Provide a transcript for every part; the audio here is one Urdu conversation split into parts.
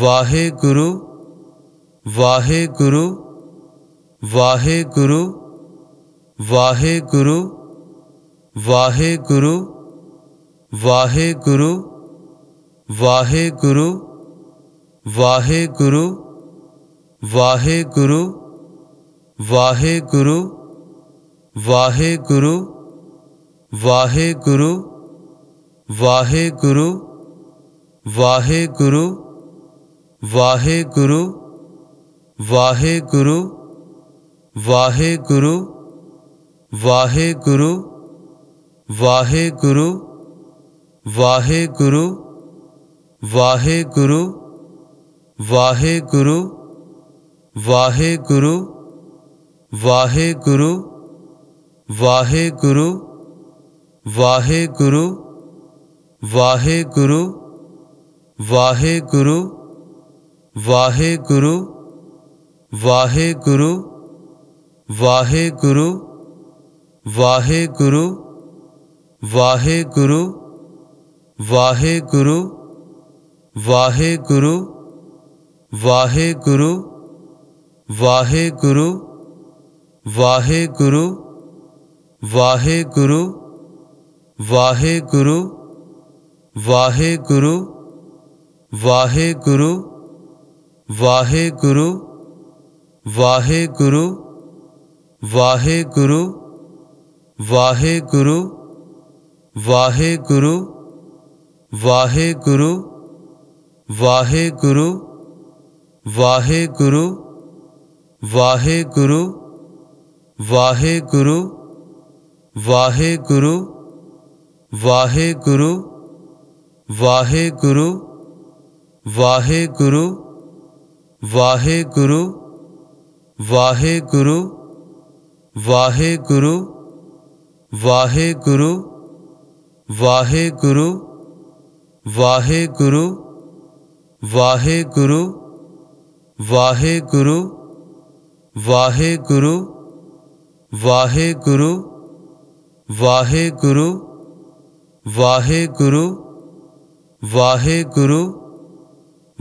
واہے گرو گرو واہے گرو واہے گرو واہے گرو واہے گرو واہے گرو واہے گرو واہے گرو واہے گرو واہے گرو واہے گرو گرو واہے گرو واہے گرو واہے گرو واہے گرو واہے گرو واہے گرو واہے گرو واہے گرو واہے گرو واہے گرو واہے گرو واہے گرو واہے گرو واہے گرو واہے گرو واہے گرو واہے گرو واہے گرو واہے گرو واہے گرو واہے گرو واہے گرو واہے گرو واہے گرو واہے گرو واہے گرو واہے گرو واہے گرو واہے گرو واہے گرو گرو واہے گرو واہے گرو واہے گرو واہے گرو واہے گرو واہے گرو واہے گرو واہے گرو واہے گرو واہے گرو گرو واہے گرو واہے گرو واہے گرو واہے گرو واہے گرو واہے گرو واہے گرو واہے گرو واہے گرو واہے گرو واہے گرو واہے گرو واہے گرو واہے گرو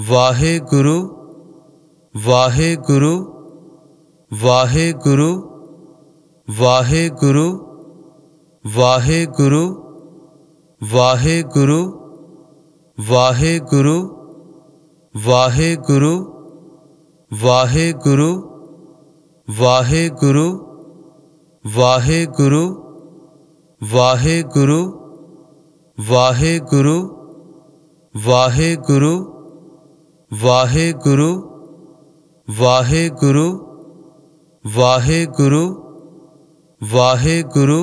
واہے گرو واہے گرو واہے گرو واہے گرو واہے گرو واہے گرو واہے گرو واہے گرو واہے گرو واہے گرو واہے گرو واہے گرو واہے گرو واہے گرو واہے گرو واہے گرو گرو واہے گرو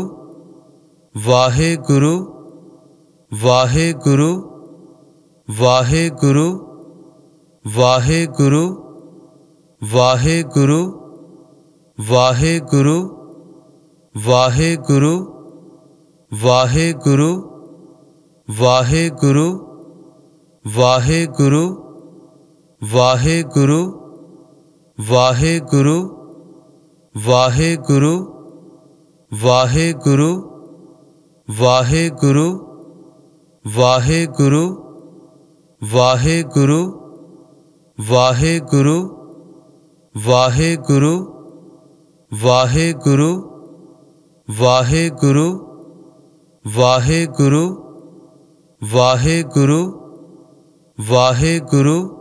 واہے گرو واہے گرو واہے گرو واہے گرو واہے گرو واہے گرو واہے گرو واہے گرو واہے گرو واہ گرو واہے گرو واہے گرو واہے گرو واہے گرو واہے گرو واہے گرو واہے گرو واہے گرو واہے گرو واہے گرو واہے گرو واہے گرو واہے گرو واہے گرو